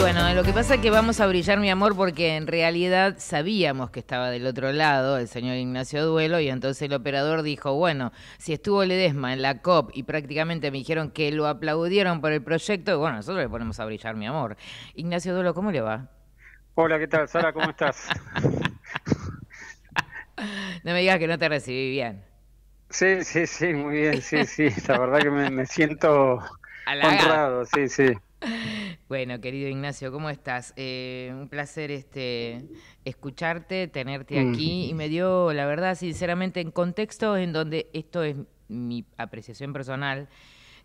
bueno, lo que pasa es que vamos a brillar, mi amor, porque en realidad sabíamos que estaba del otro lado el señor Ignacio Duelo y entonces el operador dijo, bueno, si estuvo Ledesma en la COP y prácticamente me dijeron que lo aplaudieron por el proyecto, bueno, nosotros le ponemos a brillar, mi amor. Ignacio Duelo, ¿cómo le va? Hola, ¿qué tal, Sara? ¿Cómo estás? no me digas que no te recibí bien. Sí, sí, sí, muy bien, sí, sí. La verdad que me, siento honrado, sí, sí. Bueno, querido Ignacio, ¿cómo estás? Eh, un placer este, escucharte, tenerte mm. aquí. Y me dio, la verdad, sinceramente, en contexto en donde esto es mi apreciación personal,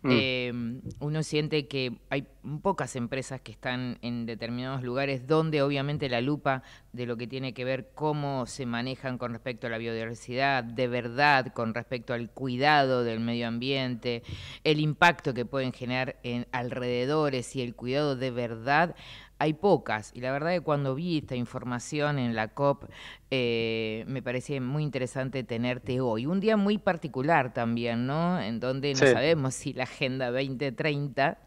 Mm. Em, uno siente que hay pocas empresas que están en determinados lugares donde obviamente la lupa de lo que tiene que ver cómo se manejan con respecto a la biodiversidad, de verdad, con respecto al cuidado del medio ambiente, el impacto que pueden generar en alrededores y el cuidado de verdad hay pocas. Y la verdad que cuando vi esta información en la COP, eh, me parecía muy interesante tenerte hoy. Un día muy particular también, ¿no? En donde no sabemos si la Agenda 2030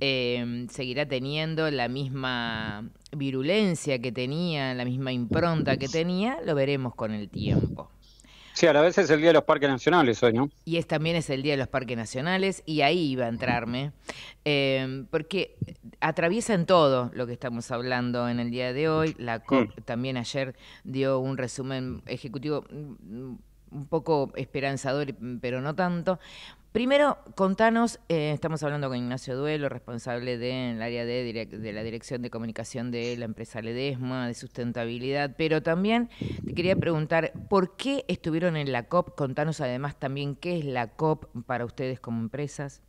eh, seguirá teniendo la misma virulencia que tenía, la misma impronta que tenía, lo veremos con el tiempo. Sí, a la vez es el Día de los Parques Nacionales hoy, ¿no? Y es, también es el Día de los Parques Nacionales, y ahí iba a entrarme, eh, porque atraviesan todo lo que estamos hablando en el día de hoy. La mm. COP también ayer dio un resumen ejecutivo mm, un poco esperanzador, mm, pero no tanto. Primero, contanos, eh, estamos hablando con Ignacio Duelo, responsable del área de, la Dirección de Comunicación de la empresa Ledesma, de sustentabilidad, pero también te quería preguntar, ¿por qué estuvieron en la COP? Contanos además también qué es la COP para ustedes como empresas.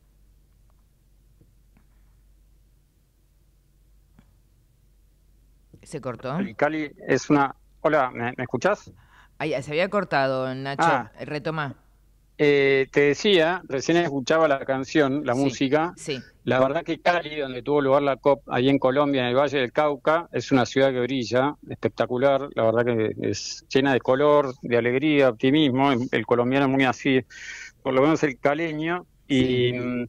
¿Se cortó? Cali es una... Hola, ¿me, ¿me escuchás? se había cortado, Nacho. Ah. Retoma. Eh, te decía, recién escuchaba la canción, la música. La verdad que Cali, donde tuvo lugar la COP, ahí en Colombia, en el Valle del Cauca, es una ciudad que brilla, espectacular. La verdad que es llena de color, de alegría, optimismo. El colombiano es muy así, por lo menos el caleño. Y mm,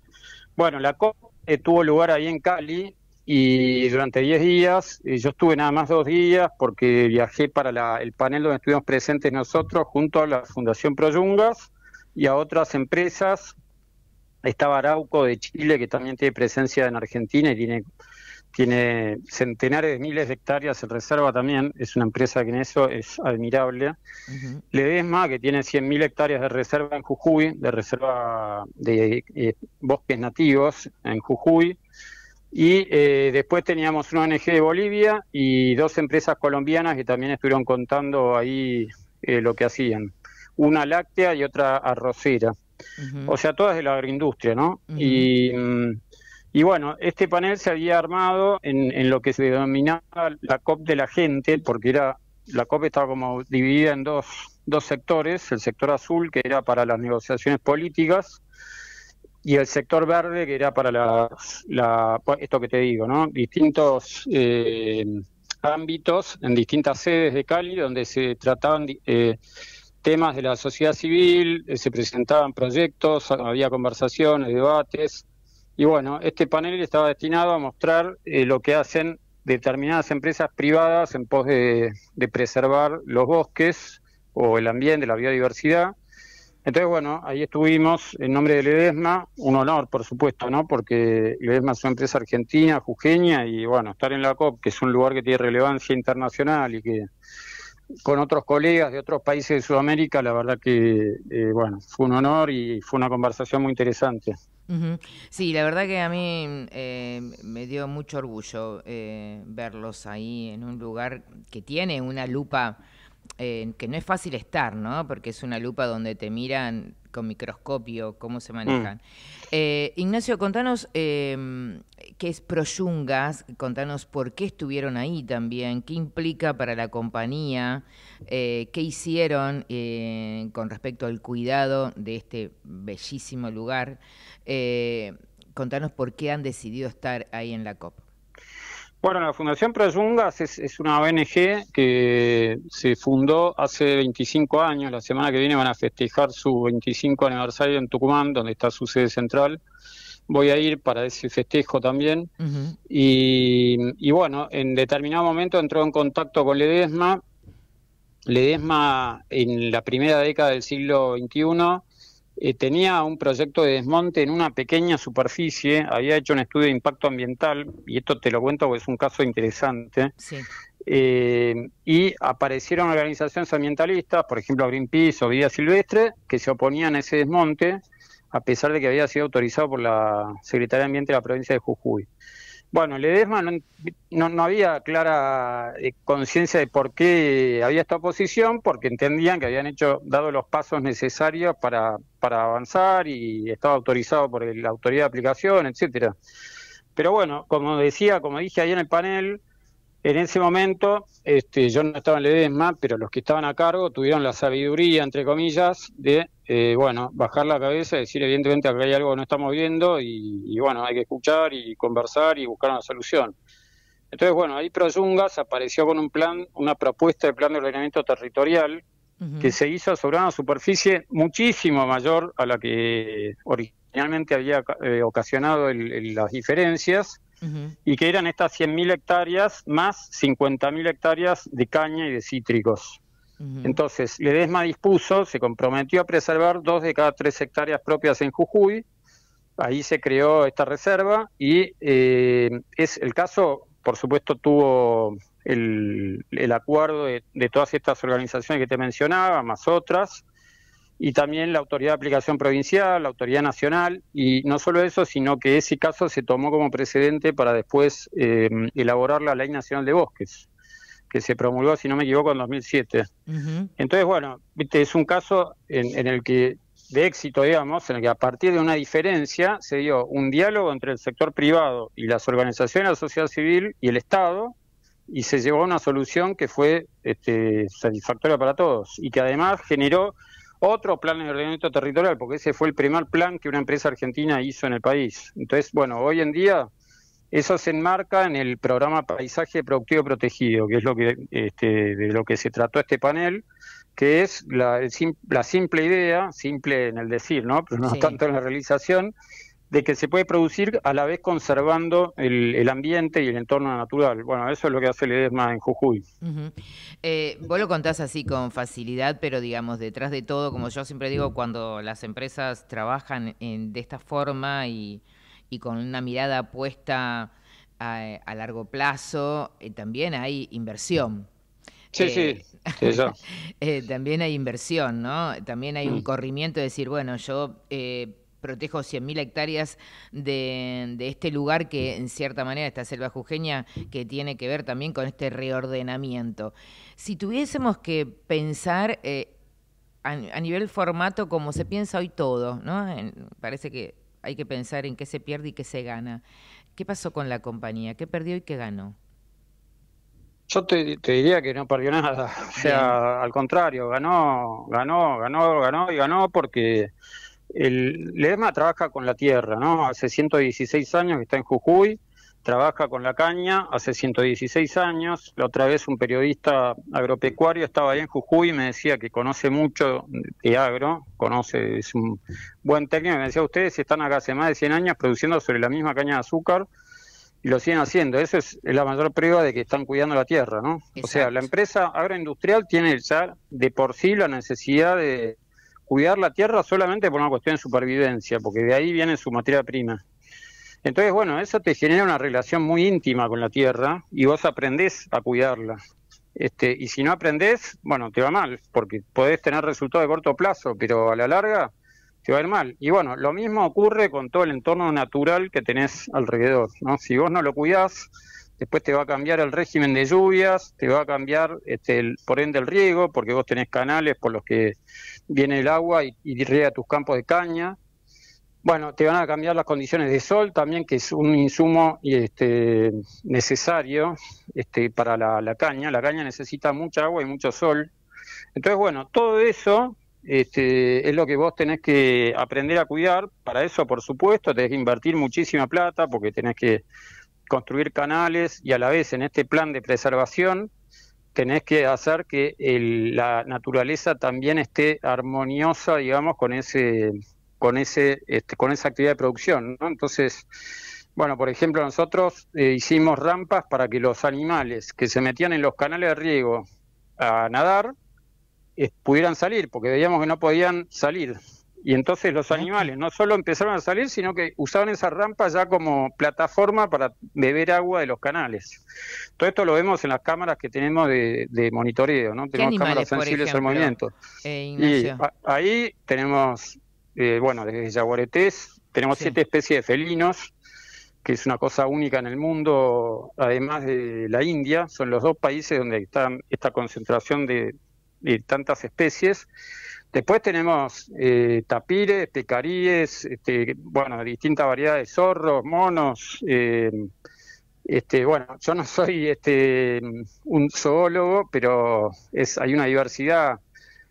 bueno, la COP eh, tuvo lugar ahí en Cali, y durante 10 días, yo estuve nada más dos días porque viajé para el panel donde estuvimos presentes nosotros junto a la Fundación Proyungas y a otras empresas. Estaba Arauco de Chile, que también tiene presencia en Argentina y tiene, tiene centenares de miles de hectáreas en reserva también. Es una empresa que en eso es admirable. Ledesma, que tiene 100.000 hectáreas de reserva en Jujuy, de reserva de eh, bosques nativos en Jujuy. Y eh, después teníamos una ONG de Bolivia y dos empresas colombianas que también estuvieron contando ahí eh, lo que hacían una láctea y otra arrocera. O sea, todas de la agroindustria, ¿no? Mm, y, bueno, este panel se había armado en, lo que se denominaba la COP de la gente, porque era la COP estaba como dividida en dos, dos sectores, el sector azul, que era para las negociaciones políticas, y el sector verde, que era para esto que te digo, ¿no? Distintos... Eh, ámbitos en distintas sedes de Cali donde se trataban eh, temas de la sociedad civil, eh, se presentaban proyectos, había conversaciones, debates, y bueno, este panel estaba destinado a mostrar eh, lo que hacen determinadas empresas privadas en pos de, preservar los bosques o el ambiente, la biodiversidad. Entonces, bueno, ahí estuvimos en nombre de Ledesma, un honor, por supuesto, ¿no? Porque Ledesma es una empresa argentina, jujeña, y bueno, estar en la COP, que es un lugar que tiene relevancia internacional y que con otros colegas de otros países de Sudamérica, la verdad que, eh, bueno, fue un honor y fue una conversación muy interesante. Sí, la verdad que a mí eh, me dio mucho orgullo eh, verlos ahí en un lugar que tiene una lupa que no es fácil estar, ¿no? Porque es una lupa donde te miran con microscopio cómo se manejan. Mm. Eh, Ignacio, contanos em, qué es Proyungas, contanos por qué estuvieron ahí también, qué implica para la compañía, eh, qué hicieron eh, con respecto al cuidado de este bellísimo lugar. contanos por qué han decidido estar ahí en la COP. Bueno, la Fundación Proyungas es, una ONG que se fundó hace 25 años. La semana que viene van a festejar su 25 aniversario en Tucumán, donde está su sede central. Voy a ir para ese festejo también. y, y, bueno, en determinado momento entró en contacto con Ledesma. Ledesma en la primera década del siglo XXI eh, tenía un proyecto de desmonte en una pequeña superficie, había hecho un estudio de impacto ambiental, y esto te lo cuento porque es un caso interesante, eh, y aparecieron organizaciones ambientalistas, por ejemplo Greenpeace o Vida Silvestre, que se oponían a ese desmonte, a pesar de que había sido autorizado por la Secretaría de Ambiente de la provincia de Jujuy. Bueno, Ledesma no, no, no había clara eh, conciencia de por qué había esta oposición, porque entendían que habían hecho, dado los pasos necesarios para, para avanzar y estaba autorizado por la autoridad de aplicación, etcétera. Pero bueno, como decía, como dije ahí en el panel, en ese momento, este, yo no estaba en más pero los que estaban a cargo tuvieron la sabiduría, entre comillas, de, eh, bueno, bajar la cabeza y decir, evidentemente, acá hay algo que no estamos viendo y, bueno, hay que escuchar y conversar y buscar una solución. Entonces, bueno, ahí Proyungas apareció con un plan, una propuesta de plan de ordenamiento territorial que se hizo sobre una superficie muchísimo mayor a la que originalmente había eh, ocasionado las diferencias y que eran estas 100.000 hectáreas más 50.000 hectáreas de caña y de cítricos. Entonces, Ledesma dispuso, se comprometió a preservar dos de cada tres hectáreas propias en Jujuy, ahí se creó esta reserva y eh, es el caso, por supuesto, tuvo el, acuerdo de, todas estas organizaciones que te mencionaba, más otras, y también la autoridad de aplicación provincial, la autoridad nacional, y no solo eso, sino que ese caso se tomó como precedente para después eh, elaborar la Ley Nacional de Bosques, que se promulgó, si no me equivoco, en 2007. Entonces, bueno, este es un caso en, el que de éxito, digamos, en el que a partir de una diferencia se dio un diálogo entre el sector privado y las organizaciones de la sociedad civil y el Estado, y se llevó a una solución que fue este, satisfactoria para todos, y que además generó otro plan de ordenamiento territorial, porque ese fue el primer plan que una empresa argentina hizo en el país. Entonces, bueno, hoy en día eso se enmarca en el programa Paisaje Productivo Protegido, que es lo que este, de lo que se trató este panel, que es la, la simple idea, simple en el decir, ¿no? Pero no tanto en la realización, de que se puede producir a la vez conservando el, ambiente y el entorno natural. Bueno, eso es lo que hace EDESMA en Jujuy. Eh, vos lo contás así con facilidad, pero digamos, detrás de todo, como yo siempre digo, cuando las empresas trabajan de esta forma y, con una mirada puesta a, largo plazo, eh, también hay inversión. Sí, sí, eh, eso. también hay inversión, ¿no? También hay un mm. corrimiento de decir, bueno, yo protejo 100.000 hectáreas de, este lugar que en cierta manera, esta selva jujeña, que tiene que ver también con este reordenamiento. Si tuviésemos que pensar eh, a, nivel formato como se piensa hoy todo, ¿no? parece que hay que pensar en qué se pierde y qué se gana. ¿Qué pasó con la compañía? ¿Qué perdió y qué ganó? Yo te, diría que no perdió nada, o sea, al contrario, ganó, ganó, ganó, ganó y ganó porque el lema trabaja con la tierra, ¿no? Hace 116 años que está en Jujuy, trabaja con la caña, hace 116 años. La otra vez un periodista agropecuario estaba ahí en Jujuy y me decía que conoce mucho de agro, conoce, es un buen técnico, me decía, ustedes están acá hace más de 100 años produciendo sobre la misma caña de azúcar, y lo siguen haciendo. Eso es la mayor prueba de que están cuidando la tierra, ¿no? O sea, la empresa agroindustrial tiene ya de por sí la necesidad de, cuidar la tierra solamente por una cuestión de supervivencia, porque de ahí viene su materia prima. Entonces, bueno, eso te genera una relación muy íntima con la tierra y vos aprendés a cuidarla. Este, y si no aprendés, bueno, te va mal, porque podés tener resultados de corto plazo, pero a la larga te va a ir mal. Y bueno, lo mismo ocurre con todo el entorno natural que tenés alrededor. ¿no? Si vos no lo cuidás, después te va a cambiar el régimen de lluvias, te va a cambiar este, el, por ende el riego, porque vos tenés canales por los que viene el agua y, riega tus campos de caña. Bueno, te van a cambiar las condiciones de sol también, que es un insumo este, necesario este, para la, caña. La caña necesita mucha agua y mucho sol. Entonces, bueno, todo eso este, es lo que vos tenés que aprender a cuidar. Para eso, por supuesto, tenés que invertir muchísima plata porque tenés que construir canales y a la vez en este plan de preservación tenés que hacer que la naturaleza también esté armoniosa, digamos, con ese, con ese, este, con esa actividad de producción. Entonces, bueno, por ejemplo, nosotros eh, hicimos rampas para que los animales que se metían en los canales de riego a nadar eh, pudieran salir, porque veíamos que no podían salir y entonces los animales no solo empezaron a salir, sino que usaban esa rampa ya como plataforma para beber agua de los canales. Todo esto lo vemos en las cámaras que tenemos de, monitoreo, ¿no? Tenemos cámaras sensibles al movimiento. Eh, y ahí tenemos, eh, bueno, desde Yaguaretés, tenemos siete especies de felinos, que es una cosa única en el mundo, además de la India, son los dos países donde está esta concentración de tantas especies Después tenemos eh, tapires, pecaríes, este, bueno, distintas variedades, zorros, monos. Eh, este, bueno, yo no soy este, un zoólogo, pero es, hay una diversidad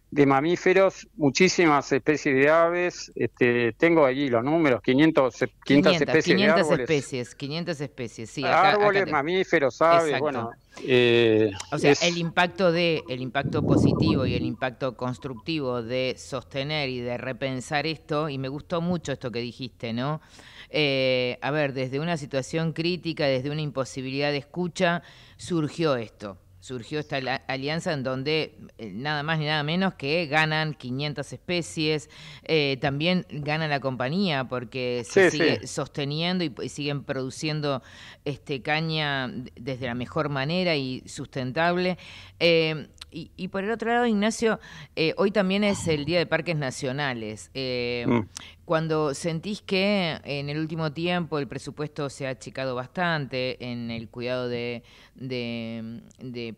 de mamíferos, muchísimas especies de aves, este, tengo allí los números, 500, especies 500 de árboles. especies, 500 especies, sí. árboles, mamíferos, aves, bueno. Eh, o sea, el, impacto de, el impacto positivo y el impacto constructivo de sostener y de repensar esto, y me gustó mucho esto que dijiste, ¿no? Eh, a ver, desde una situación crítica, desde una imposibilidad de escucha, surgió esto surgió esta alianza en donde eh, nada más ni nada menos que ganan 500 especies, eh, también gana la compañía porque se sigue sosteniendo y, siguen produciendo este caña desde la mejor manera y sustentable. Eh, y, por el otro lado, Ignacio, eh, hoy también es el Día de Parques Nacionales. Eh, mm. Cuando sentís que en el último tiempo el presupuesto se ha achicado bastante en el cuidado de,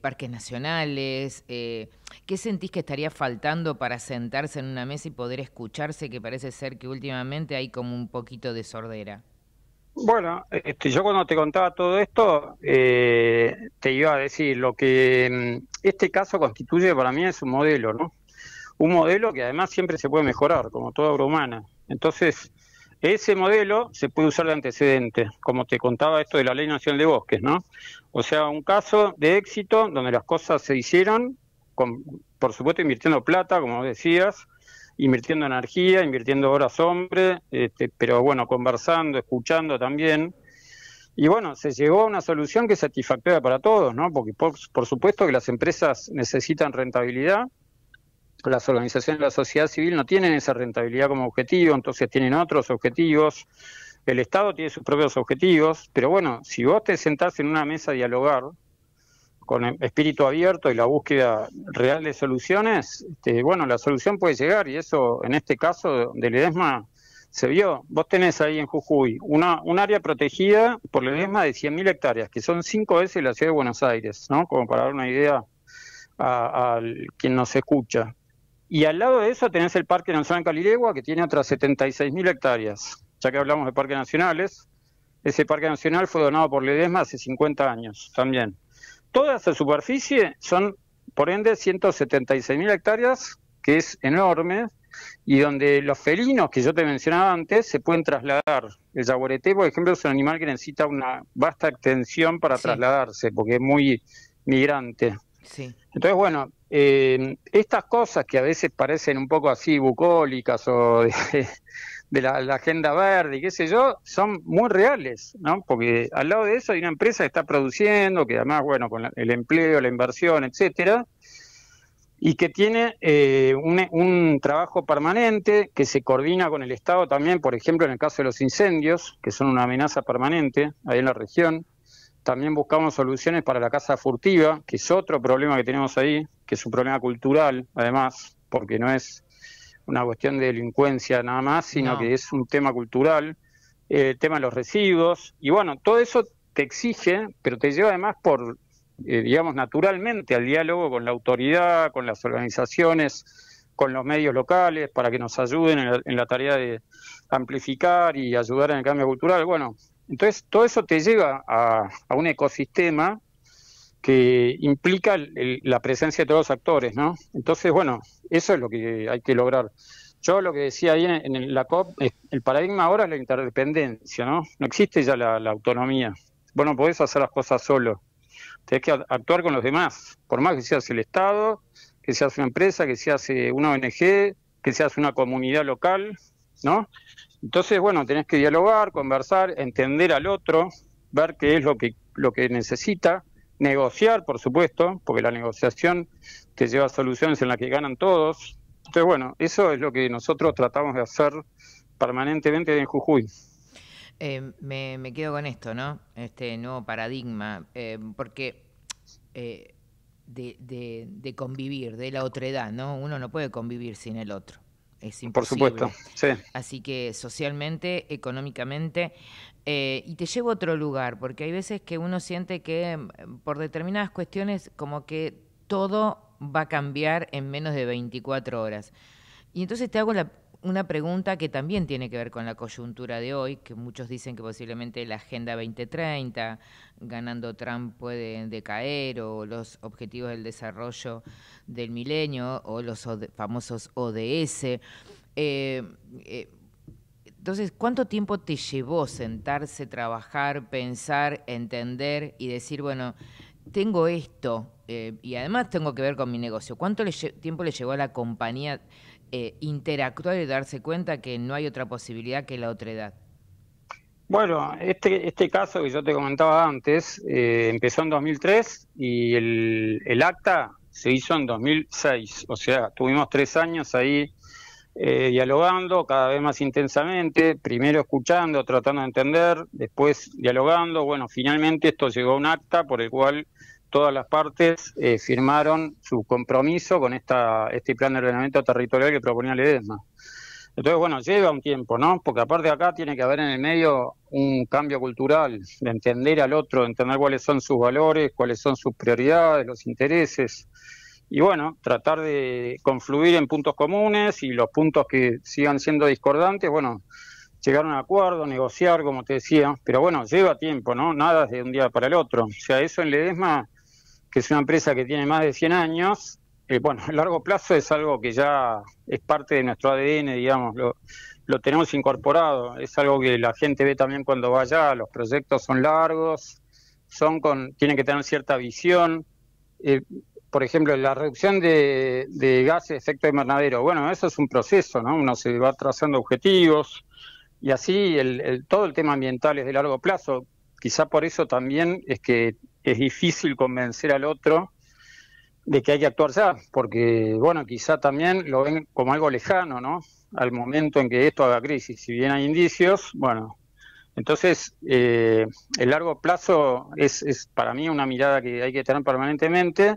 parques nacionales, eh, ¿qué sentís que estaría faltando para sentarse en una mesa y poder escucharse, que parece ser que últimamente hay como un poquito de sordera? Bueno, este, yo cuando te contaba todo esto, eh, te iba a decir lo que mm, este caso constituye para mí es un modelo, ¿no? Un modelo que además siempre se puede mejorar, como toda obra humana. Entonces, ese modelo se puede usar de antecedente, como te contaba esto de la Ley Nacional de Bosques, ¿no? O sea, un caso de éxito donde las cosas se hicieron, por supuesto invirtiendo plata, como decías, invirtiendo energía, invirtiendo horas hombre, este, pero bueno, conversando, escuchando también. Y bueno, se llegó a una solución que es satisfactoria para todos, ¿no? Porque por, por supuesto que las empresas necesitan rentabilidad, las organizaciones de la sociedad civil no tienen esa rentabilidad como objetivo, entonces tienen otros objetivos, el Estado tiene sus propios objetivos, pero bueno, si vos te sentás en una mesa a dialogar, con espíritu abierto y la búsqueda real de soluciones, este, bueno, la solución puede llegar y eso en este caso de Ledesma se vio. Vos tenés ahí en Jujuy una, un área protegida por Ledesma de 100.000 hectáreas, que son cinco veces la ciudad de Buenos Aires, ¿no? Como para dar una idea a, quien nos escucha. Y al lado de eso tenés el Parque Nacional Calilegua que tiene otras 76.000 hectáreas, ya que hablamos de parques nacionales. Ese parque nacional fue donado por Ledesma hace 50 años también. Toda esa superficie son, por ende, 176.000 hectáreas, que es enorme, y donde los felinos que yo te mencionaba antes se pueden trasladar. El jaguarete, por ejemplo, es un animal que necesita una vasta extensión para trasladarse, porque es muy migrante. Sí. Entonces, bueno, eh, estas cosas que a veces parecen un poco así bucólicas o de la, agenda verde y qué sé yo, son muy reales, ¿no? Porque al lado de eso hay una empresa que está produciendo, que además, bueno, con el empleo, la inversión, etcétera, y que tiene eh, un, un, trabajo permanente que se coordina con el Estado también, por ejemplo, en el caso de los incendios, que son una amenaza permanente ahí en la región. También buscamos soluciones para la casa furtiva, que es otro problema que tenemos ahí, que es un problema cultural, además, porque no es una cuestión de delincuencia nada más, sino que es un tema cultural, el tema de los residuos, y bueno, todo eso te exige, pero te lleva además por, eh, digamos, naturalmente al diálogo con la autoridad, con las organizaciones, con los medios locales, para que nos ayuden en la, tarea de amplificar y ayudar en el cambio cultural. Bueno, entonces todo eso te lleva a un ecosistema que implica la presencia de todos los actores, ¿no? Entonces, bueno, eso es lo que hay que lograr. Yo lo que decía ahí en, la COP, el paradigma ahora es la interdependencia, ¿no? No existe ya la, autonomía. Vos no podés hacer las cosas solo. Tenés que actuar con los demás, por más que seas el Estado, que seas una empresa, que seas eh, una ONG, que seas una comunidad local, ¿no? Entonces, bueno, tenés que dialogar, conversar, entender al otro, ver qué es lo que, lo que necesita, negociar, por supuesto, porque la negociación te lleva a soluciones en las que ganan todos. Entonces, bueno, eso es lo que nosotros tratamos de hacer permanentemente en Jujuy. Eh, me, quedo con esto, ¿no? Este nuevo paradigma, eh, porque eh, de, de convivir, de la otredad, ¿no? Uno no puede convivir sin el otro es imposible. Por supuesto, sí. Así que socialmente, económicamente, eh, y te llevo a otro lugar, porque hay veces que uno siente que mm, por determinadas cuestiones como que todo va a cambiar en menos de 24 horas. Y entonces te hago la una pregunta que también tiene que ver con la coyuntura de hoy, que muchos dicen que posiblemente la Agenda 2030, ganando Trump, puede decaer, o los objetivos del desarrollo del milenio, o los famosos ODS. Eh, eh, entonces, ¿cuánto tiempo te llevó sentarse, trabajar, pensar, entender y decir, bueno, tengo esto eh, y además tengo que ver con mi negocio? ¿Cuánto tiempo le llevó a la compañía? eh, interactuar y darse cuenta que no hay otra posibilidad que la otra edad? Bueno, este, este caso que yo te comentaba antes eh, empezó en 2003 y el, el, acta se hizo en 2006, o sea, tuvimos tres años ahí eh, dialogando cada vez más intensamente, primero escuchando, tratando de entender, después dialogando, bueno, finalmente esto llegó a un acta por el cual todas las partes eh, firmaron su compromiso con esta, este plan de ordenamiento territorial que proponía Ledesma. Entonces, bueno, lleva un tiempo, ¿no? Porque aparte de acá tiene que haber en el medio un cambio cultural, de entender al otro, de entender cuáles son sus valores, cuáles son sus prioridades, los intereses. Y bueno, tratar de confluir en puntos comunes y los puntos que sigan siendo discordantes, bueno, llegar a un acuerdo, negociar, como te decía, pero bueno, lleva tiempo, ¿no? Nada de un día para el otro. O sea, eso en Ledesma que es una empresa que tiene más de 100 años, eh, bueno, el largo plazo es algo que ya es parte de nuestro ADN, digamos, lo, tenemos incorporado, es algo que la gente ve también cuando va allá, los proyectos son largos, son con, tienen que tener cierta visión. Eh, por ejemplo, la reducción de, de gases de efecto invernadero, bueno, eso es un proceso, ¿no? Uno se va trazando objetivos y así el, todo el tema ambiental es de largo plazo. Quizá por eso también es que es difícil convencer al otro de que hay que actuar ya, porque, bueno, quizá también lo ven como algo lejano, ¿no? Al momento en que esto haga crisis, si bien hay indicios, bueno, entonces eh, el largo plazo es, para mí una mirada que hay que tener permanentemente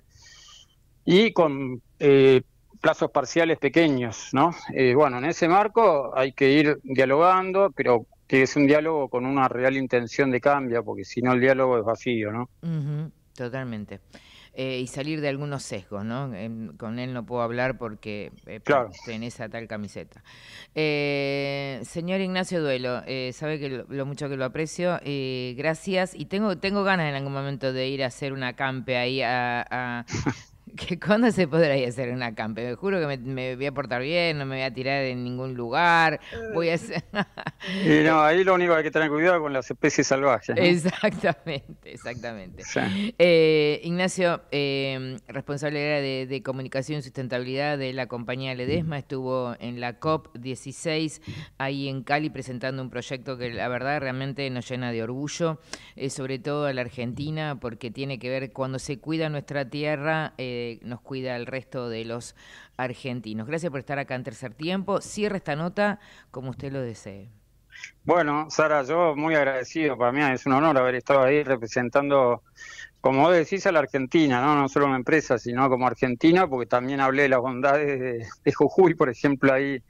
y con eh, plazos parciales pequeños, ¿no? Eh, bueno, en ese marco hay que ir dialogando, pero es que un diálogo con una real intención de cambio, porque si no el diálogo es vacío, ¿no? totalmente. Eh, y salir de algunos sesgos, ¿no? con él no puedo hablar porque eh, claro. tenés a tal camiseta. Eh, señor Ignacio Duelo, sabe que lo, mucho que lo aprecio, gracias. Y tengo, tengo ganas en algún momento de ir a hacer una campe ahí a que cuándo se podrá ir a hacer una campe. Me juro que me, voy a portar bien, no me voy a tirar en ningún lugar, voy a hacer... y no, ahí lo único que hay que tener cuidado con las especies salvajes. Exactamente, exactamente. Eh, Ignacio, em, responsable de, comunicación y sustentabilidad de la compañía Ledesma, estuvo en la COP16 ahí en Cali presentando un proyecto que la verdad realmente nos llena de orgullo, eh, sobre todo a la Argentina, porque tiene que ver cuando se cuida nuestra tierra. Eh, nos cuida el resto de los argentinos. Gracias por estar acá en tercer tiempo. Cierre esta nota como usted lo desee. Bueno, Sara, yo muy agradecido, para mí es un honor haber estado ahí representando, como vos decís, a la Argentina, no, no solo una empresa, sino como Argentina, porque también hablé de las bondades de, Jujuy, por ejemplo, ahí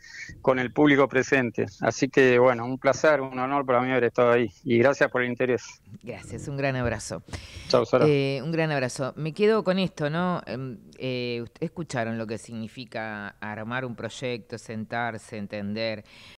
con el público presente. Así que, bueno, un placer, un honor para mí haber estado ahí y gracias por el interés. Gracias, un gran abrazo. Chao, Sara. Eh, un gran abrazo. Me quedo con esto, ¿no? Em, eh, escucharon lo que significa armar un proyecto, sentarse, entender.